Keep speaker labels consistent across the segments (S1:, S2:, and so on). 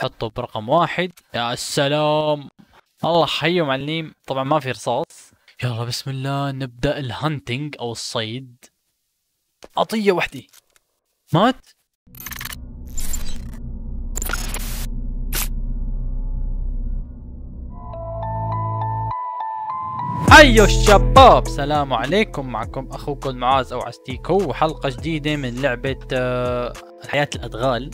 S1: حطه برقم واحد يا السلام الله حي معلم طبعا ما في رصاص يلا بسم الله نبدا الهانتنج او الصيد عطيه وحده مات ايو الشباب السلام عليكم معكم اخوكم معاذ او عستيكو وحلقه جديده من لعبه آه، حياه الادغال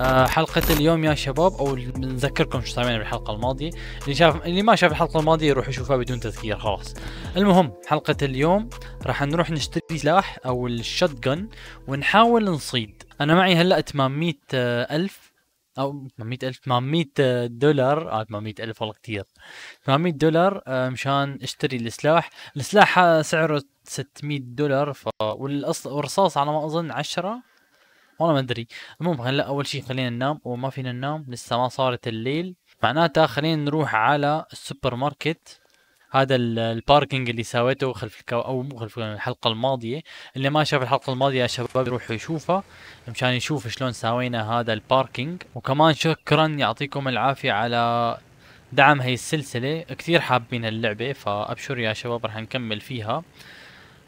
S1: آه، حلقة اليوم يا شباب او نذكركم شو سوينا بالحلقة الماضية اللي شاف اللي ما شاف الحلقة الماضية يروح يشوفها بدون تذكير خلاص المهم حلقة اليوم راح نروح نشتري سلاح او الشوت جن ونحاول نصيد انا معي هلا 800 آه، الف او 800 الف 800 آه، دولار اه 800 الف والله كثير 800 دولار مشان اشتري السلاح السلاح سعره 600 دولار ف والرصاص على ما اظن 10 والله ما ادري المهم هلا اول شيء خلينا ننام وما فينا ننام لسه ما صارت الليل معناتها خلينا نروح على السوبر ماركت هذا الباركينج اللي سويته خلف الكو... او مو خلف الحلقه الماضيه اللي ما شاف الحلقه الماضيه يا شباب يروحوا يشوفها مشان يشوف شلون سوينا هذا الباركينج وكمان شكرا يعطيكم العافيه على دعم هي السلسله كثير حابين اللعبه فابشر يا شباب راح نكمل فيها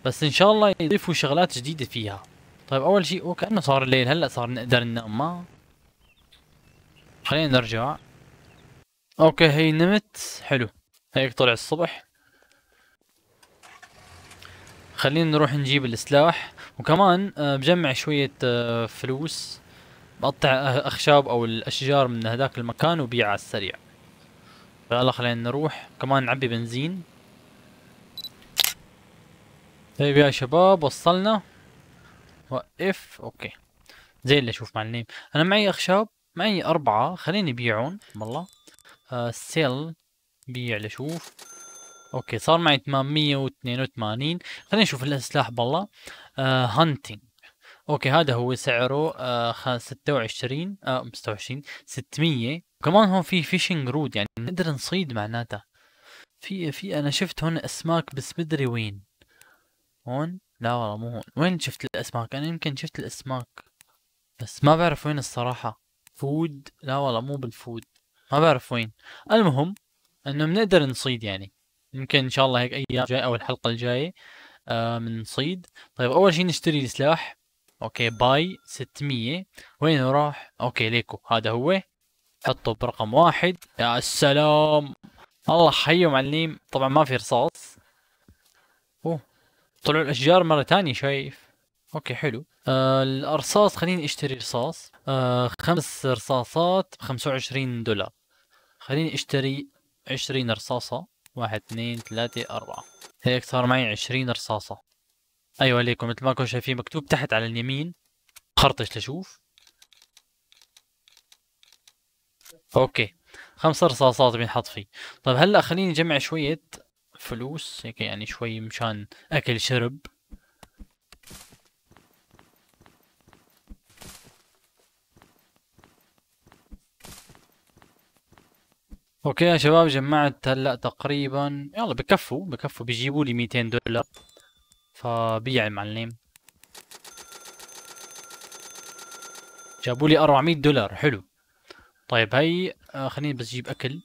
S1: بس ان شاء الله يضيفوا شغلات جديده فيها طيب اول شيء وكانه صار الليل هلا صار نقدر ننام ما خلينا نرجع اوكي هي نمت حلو هيك طلع الصبح خلينا نروح نجيب السلاح وكمان آه، بجمع شوية آه، فلوس بقطع اخشاب او الاشجار من هذاك المكان وبيعها على السريع يلا خلينا نروح كمان نعبي بنزين طيب يا شباب وصلنا وقف اوكي زي اللي اشوف النيم انا معي اخشاب معي اربعة خليني بيعون والله سيل آه، بيع لشوف اوكي صار معي 882 خلينا نشوف السلاح بالله آه هانتنج اوكي هذا هو سعره آه 26 آه 26 600 وكمان هون في فيشنج رود يعني نقدر نصيد معناتها في في انا شفت هون اسماك بس مدري وين هون لا والله مو هون وين شفت الاسماك انا يمكن شفت الاسماك بس ما بعرف وين الصراحة فود لا والله مو بالفود ما بعرف وين المهم انه بنقدر نصيد يعني يمكن ان شاء الله هيك ايام جاي او الحلقة الجاية من آه، صيد طيب اول شيء نشتري السلاح اوكي باي 600 وين راح اوكي ليكو هذا هو حطه برقم واحد يا السلام الله حيه معلم طبعا ما في رصاص طلعوا الاشجار مره ثانيه شايف اوكي حلو آه الرصاص خليني اشتري رصاص آه خمس رصاصات ب 25 دولار خليني اشتري 20 رصاصه واحد اثنين ثلاثة أربعة هيك صار معي عشرين رصاصة أيوة عليكم مثل ما كنتم شايفين مكتوب تحت على اليمين خرطش لشوف أوكي خمس رصاصات بينحط فيه طيب هلا خليني اجمع شوية فلوس هيك يعني شوي مشان اكل شرب اوكي يا شباب جمعت هلا تقريبا يلا بكفوا بكفوا بيجيبوا لي 200 دولار فبيع المعلم جابوا لي 400 دولار حلو طيب هي آه، خليني بس اجيب اكل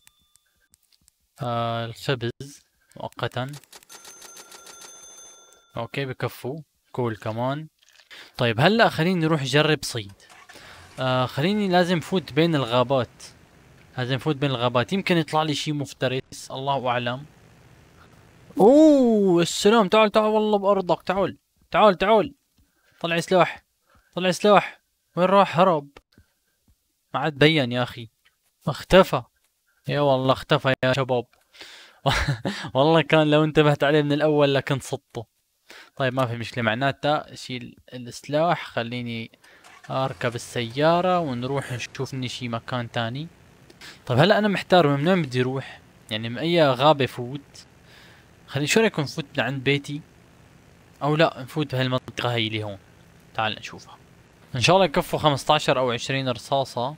S1: آه الخبز مؤقتا اوكي بكفوا كول كمان طيب هلا خليني نروح جرب صيد آه خليني لازم فوت بين الغابات لازم فوت بين الغابات يمكن يطلع لي شيء مفترس الله اعلم اوه السلام تعال تعال والله بارضك تعال تعال تعال طلع سلاح طلع سلاح وين راح هرب ما عاد بين يا اخي اختفى يا والله اختفى يا شباب والله كان لو انتبهت عليه من الاول لكن صدته طيب ما في مشكله معناتها شيل السلاح خليني اركب السياره ونروح نشوف لنا شي مكان تاني طيب هلا انا محتار من وين بدي اروح يعني من اي غابه فوت خليني شو رايكم نفوت لعند بيتي او لا نفوت بهالمنطقه هي اللي هون تعال نشوفها ان شاء الله يكفوا 15 او 20 رصاصه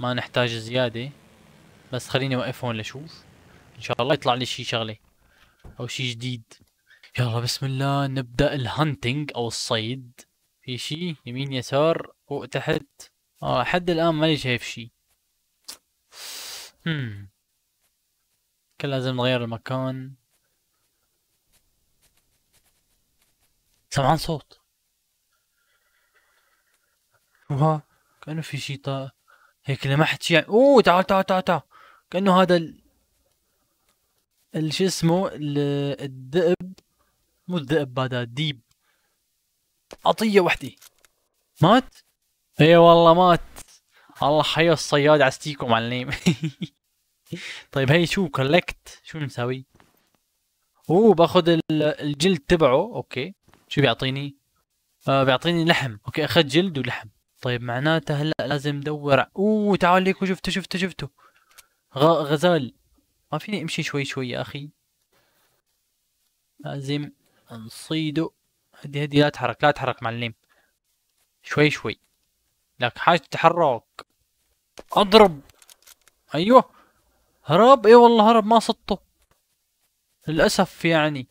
S1: ما نحتاج زياده بس خليني اوقف هون لشوف ان شاء الله يطلع لي شي شغله او شي جديد يلا بسم الله نبدا الهانتنج او الصيد في شي يمين يسار فوق تحت اه حد الان ماني شايف شي هم كان لازم نغير المكان سمعان صوت وها كأنه في شيء طا... هيك لمحت شيء يعني. اوه تعال تعال تعال تعال كأنه هذا ال... شو اسمه الذئب مو الذئب هذا الديب عطيه وحده مات اي والله مات الله حيا الصياد عستيكو معلم طيب هي شو كولكت شو نسوي اوه باخذ الجلد تبعه اوكي شو بيعطيني آه بيعطيني لحم اوكي اخذ جلد ولحم طيب معناته هلا لازم ادور اوه تعال ليك شفته شفته شفته غ... غزال ما فيني امشي شوي شوي يا اخي لازم نصيده هدي هدي لا تحرك لا تحرك معلم شوي شوي لك حاج تحرك اضرب ايوه هرب اي والله هرب ما صدته للاسف يعني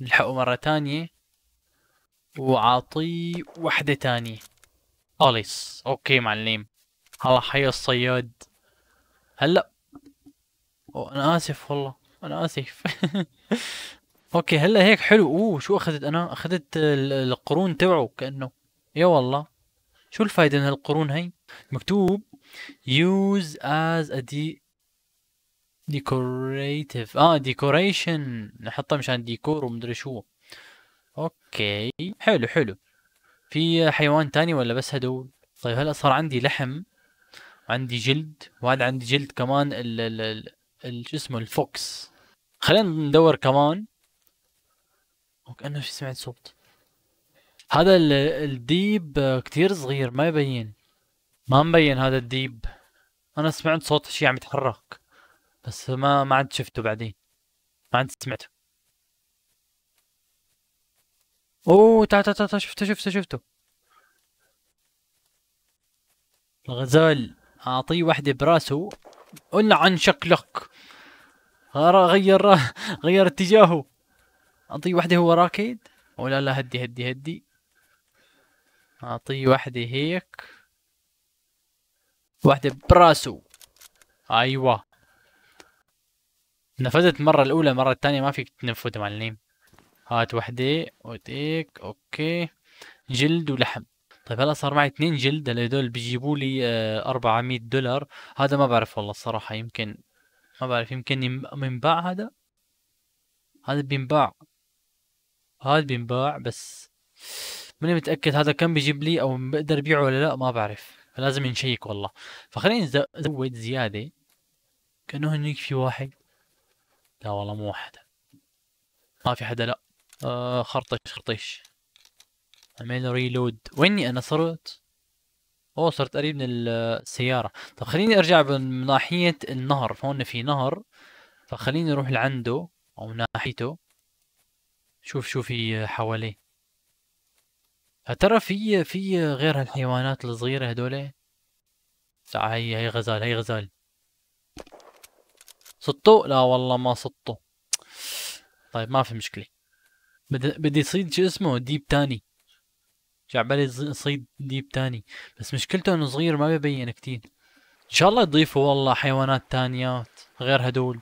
S1: الحقه مرة تانية وعاطيه وحدة تانية خالص اوكي معلم هلا حي الصياد هلا انا اسف والله انا اسف اوكي هلا هيك حلو اوه شو اخذت انا اخذت القرون تبعه كانه يا والله شو الفايده من هالقرون هي مكتوب use as a de decorative اه decoration نحطها مشان ديكور ومدري شو اوكي حلو حلو في حيوان تاني ولا بس هدول طيب هلا صار عندي لحم عندي جلد وهذا عندي جلد كمان ال ال شو اسمه الفوكس خلينا ندور كمان وكأنه في سمعت صوت هذا الديب كتير صغير ما يبين ما مبين هذا الديب انا سمعت صوت شيء عم يتحرك بس ما ما عاد شفته بعدين ما عاد سمعته اوه تا تا تا شفته شفته شفته الغزال اعطيه وحده براسه قلنا عن شكلك غير غير اتجاهه اعطيه وحده هو راكيد او لا لا هدي هدي هدي اعطيه وحده هيك وحده براسه ايوه نفذت مرة الأولى مرة الثانية ما فيك تنفذ معلم هات وحدة وتيك اوكي جلد ولحم طيب هلا صار معي اثنين جلد هدول بيجيبوا لي 400 آه، دولار هذا ما بعرف والله الصراحة يمكن ما بعرف يمكن ينباع هذا هذا بينباع هذا بينباع بس ماني متاكد هذا كم بيجيب لي او بقدر بيعه ولا لا ما بعرف لازم نشيك والله فخليني ازود زياده كانه هنيك في واحد لا والله مو واحد ما في حدا لا آه خرطش خرطش اعمل ريلود ويني انا صرت اوه صرت قريب من السيارة طب خليني ارجع من ناحية النهر فهون في نهر فخليني اروح لعنده او ناحيته شوف شو في حواليه ترى في في غير هالحيوانات الصغيرة هدول تعال هي هي غزال هي غزال صدتو؟ لا والله ما صدتو طيب ما في مشكلة بدي بدي صيد شو اسمه ديب تاني عبالي صيد ديب تاني بس مشكلته انه صغير ما بيبين كتير ان شاء الله يضيفوا والله حيوانات تانية غير هدول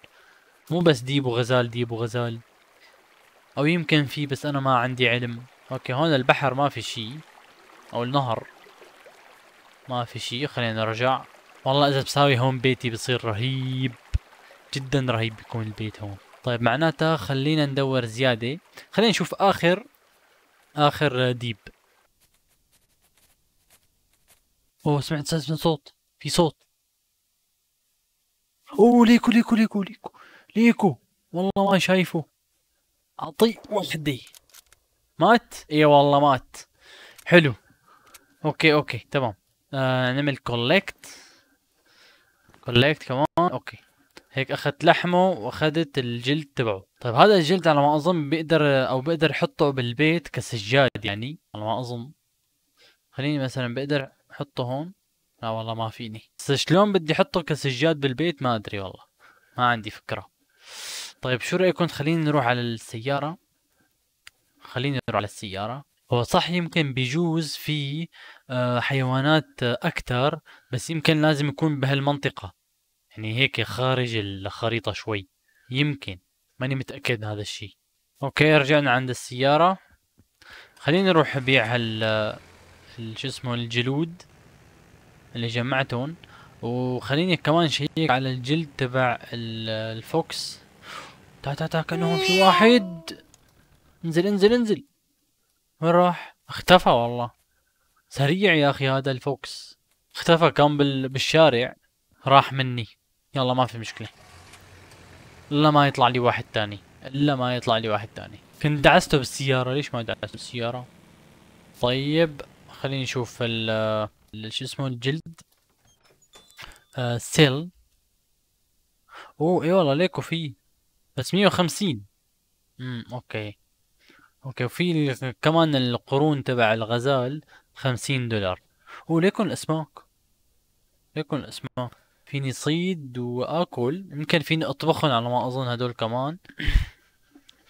S1: مو بس ديب وغزال ديب وغزال او يمكن في بس انا ما عندي علم اوكي هون البحر ما في شي او النهر ما في شي خلينا نرجع والله اذا بساوي هون بيتي بصير رهيب جدا رهيب بيكون البيت هون طيب معناتها خلينا ندور زيادة خلينا نشوف اخر اخر ديب اوه سمعت سمعت صوت في صوت اوه ليكو ليكو ليكو ليكو ليكو والله ما شايفه اعطي وحدي مات اي والله مات حلو اوكي اوكي تمام آه نعمل كولكت كولكت كمان اوكي هيك اخذت لحمه واخذت الجلد تبعه طيب هذا الجلد على ما اظن بقدر او بقدر احطه بالبيت كسجاد يعني على ما اظن خليني مثلا بقدر حطه هون لا والله ما فيني بس شلون بدي احطه كسجاد بالبيت ما ادري والله ما عندي فكره طيب شو رايكم خليني نروح على السياره خليني نروح على السياره هو صح يمكن بيجوز في آه، حيوانات اكثر بس يمكن لازم يكون بهالمنطقه يعني هيك خارج الخريطه شوي يمكن ماني متاكد هذا الشيء اوكي رجعنا عند السياره خليني اروح ابيع هال شو اسمه الجلود اللي جمعتهم وخليني كمان شيك على الجلد تبع الفوكس تا تا تا كانه في واحد انزل انزل انزل وين راح اختفى والله سريع يا اخي هذا الفوكس اختفى كان بالشارع راح مني يلا ما في مشكله الا ما يطلع لي واحد تاني الا ما يطلع لي واحد تاني كنت دعسته بالسياره ليش ما دعسته بالسياره طيب خليني نشوف ال شو اسمه الجلد آه سيل او اي والله ليكو في بس 150 امم اوكي اوكي وفي كمان القرون تبع الغزال 50 دولار وليكن الاسماك ليكن الاسماك فيني صيد واكل يمكن فيني اطبخهم على ما اظن هدول كمان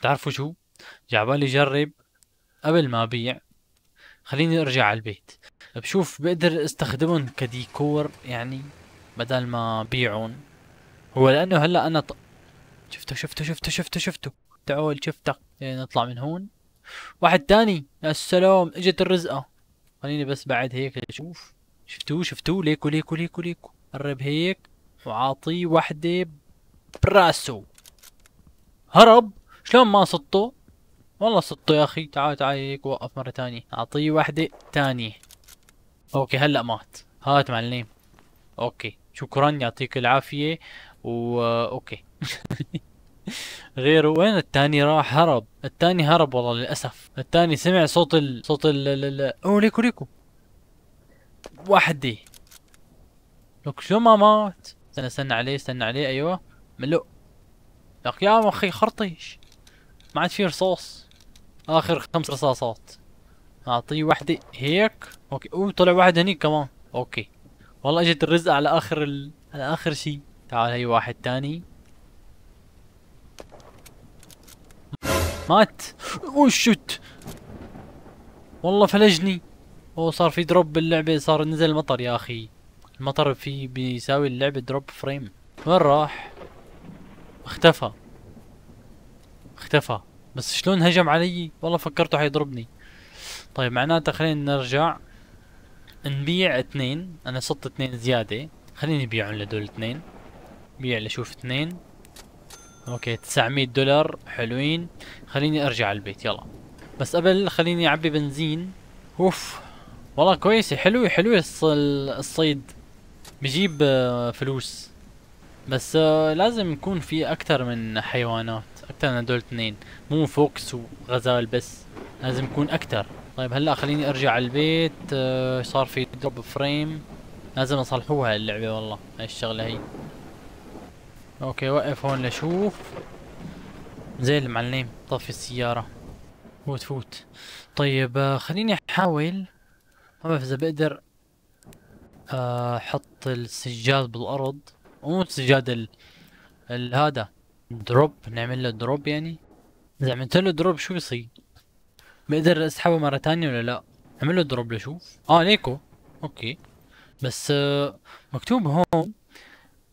S1: تعرفوا شو جعبالي جرب قبل ما ابيع خليني ارجع على البيت بشوف طيب، بقدر استخدمهم كديكور يعني بدل ما بيعون هو لانه هلا انا ط... شفته شفته شفته شفته شفته تعال شفتك يعني نطلع من هون واحد تاني يا سلام اجت الرزقة خليني بس بعد هيك اشوف شفتوه شفتوه ليكو ليكو ليكو ليكو قرب هيك وعاطيه وحدة براسه هرب شلون ما صدته والله صدته يا اخي تعال تعال هيك وقف مرة تانية اعطيه وحدة تانية اوكي هلا مات هات معلم اوكي شكرا يعطيك العافيه و اوكي غيره وين الثاني راح هرب الثاني هرب والله للاسف الثاني سمع صوت ال... صوت ال... ال... ال... او ليكو ليكو وحدي لك شو ما مات استنى استنى عليه استنى عليه ايوه ملو لك يا اخي خرطيش ما عاد في رصاص اخر خمس رصاصات اعطيه وحده هيك اوكي اوه طلع واحد هنيك كمان اوكي والله اجت الرزقه على اخر ال... على اخر شيء تعال هي واحد تاني مات او شوت والله فلجني اوه صار في دروب باللعبة صار نزل المطر يا اخي المطر في بيساوي اللعبة دروب فريم وين راح اختفى اختفى بس شلون هجم علي والله فكرته حيضربني طيب معناته خلينا نرجع نبيع اثنين انا صرت اثنين زيادة خليني ابيعهم لدول اثنين بيع لشوف اثنين اوكي 900 دولار حلوين خليني ارجع على البيت يلا بس قبل خليني اعبي بنزين اوف والله كويسة حلوة حلوة الصيد بجيب آه، فلوس بس آه، لازم يكون في اكثر من حيوانات اكثر من دول اثنين مو فوكس وغزال بس لازم يكون اكثر طيب هلا خليني ارجع على البيت آه صار في دروب فريم لازم نصلحوها اللعبه والله هاي الشغله هي اوكي وقف هون لشوف زين المعلم طفي السياره فوت فوت طيب آه خليني احاول ما بعرف اذا بقدر آه، احط السجاد بالارض مو السجاد ال... ال... هذا دروب نعمل له دروب يعني اذا عملت له دروب شو بيصير بقدر اسحبه مرة ثانيه ولا لا اعمل له دروب لشوف اه ليكو اوكي بس آه، مكتوب هون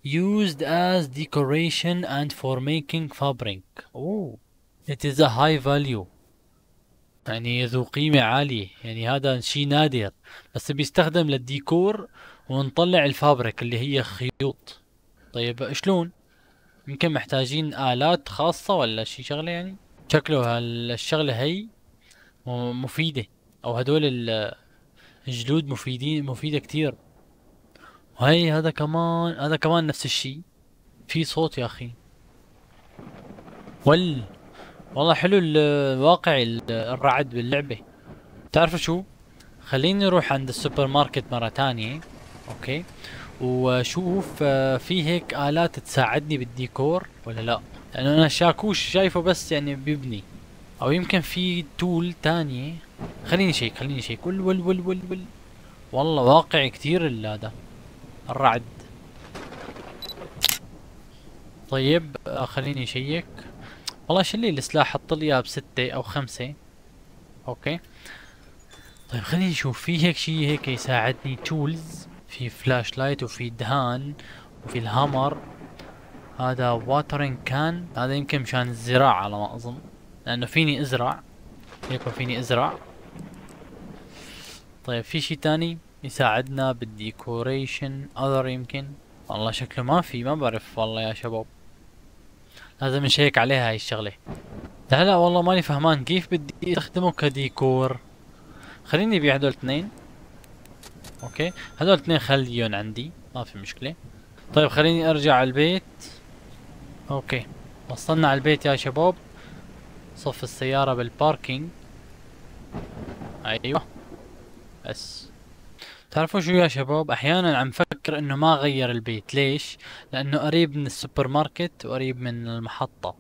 S1: used as decoration and for making fabric اوه it is a high value يعني ذو قيمة عالية يعني هذا شيء نادر بس بيستخدم للديكور ونطلع الفابريك اللي هي خيوط طيب شلون يمكن محتاجين آلات خاصة ولا شيء شغلة يعني شكله هالشغلة هي مفيدة او هدول الجلود مفيدين مفيدة كتير وهي هذا كمان هذا كمان نفس الشيء في صوت يا اخي ول والله حلو الواقع الرعد باللعبة تعرف شو خليني اروح عند السوبر ماركت مرة تانية اوكي وشوف آه، في هيك الات تساعدني بالديكور ولا لا لانه انا شاكوش شايفه بس يعني بيبني او يمكن في تول تانية خليني شيك خليني شيك ول ول ول ول ول والله واقعي كثير اللادة الرعد طيب آه، خليني شيك والله شلي السلاح حط لي اياه بستة او خمسة اوكي طيب خليني نشوف في هيك شيء هيك يساعدني تولز في فلاش لايت وفي دهان وفي الهامر هذا واترين كان هذا يمكن مشان الزراعة على ما اظن لانه فيني ازرع يكون فيني ازرع طيب في شيء تاني يساعدنا بالديكوريشن اذر يمكن والله شكله ما في ما بعرف والله يا شباب لازم نشيك عليها هاي الشغله لا لا والله ماني فهمان كيف بدي استخدمه كديكور خليني ابيع هدول اثنين اوكي هدول اثنين خليهم عندي ما في مشكله طيب خليني ارجع على البيت اوكي وصلنا على البيت يا شباب صف السيارة بالباركينج ايوه بس تعرفوا شو يا شباب احيانا عم فكر انه ما غير البيت ليش لانه قريب من السوبر ماركت وقريب من المحطة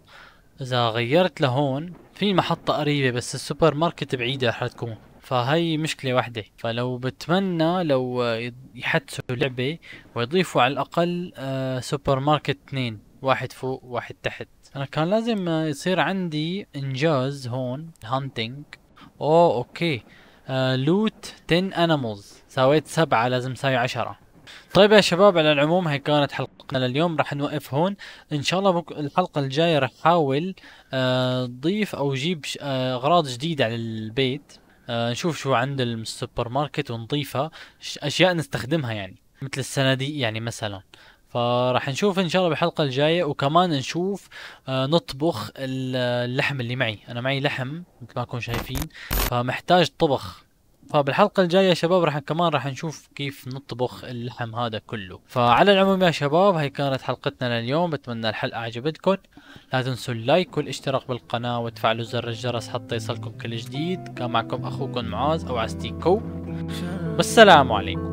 S1: اذا غيرت لهون في محطة قريبة بس السوبر ماركت بعيدة رح تكون فهي مشكلة واحدة فلو بتمنى لو يحدثوا لعبة ويضيفوا على الأقل آه، سوبر ماركت اثنين واحد فوق واحد تحت انا كان لازم يصير عندي انجاز هون هانتنج اوه اوكي لوت 10 انيمالز سويت سبعة لازم ساوي عشرة طيب يا شباب على العموم هي كانت حلقتنا لليوم راح نوقف هون ان شاء الله بك... الحلقه الجايه راح احاول آه، اضيف او اجيب آه، اغراض جديده على البيت آه، نشوف شو عند السوبر ماركت ونضيفها اشياء نستخدمها يعني مثل الصناديق يعني مثلا فراح نشوف ان شاء الله بالحلقه الجايه وكمان نشوف آه، نطبخ اللحم اللي معي انا معي لحم مثل ما تكون شايفين فمحتاج طبخ فبالحلقه الجايه يا شباب راح كمان راح نشوف كيف نطبخ اللحم هذا كله فعلى العموم يا شباب هي كانت حلقتنا لليوم بتمنى الحلقه عجبتكم لا تنسوا اللايك والاشتراك بالقناه وتفعلوا زر الجرس حتى يصلكم كل جديد كان معكم اخوكم معاذ او عستيكو والسلام عليكم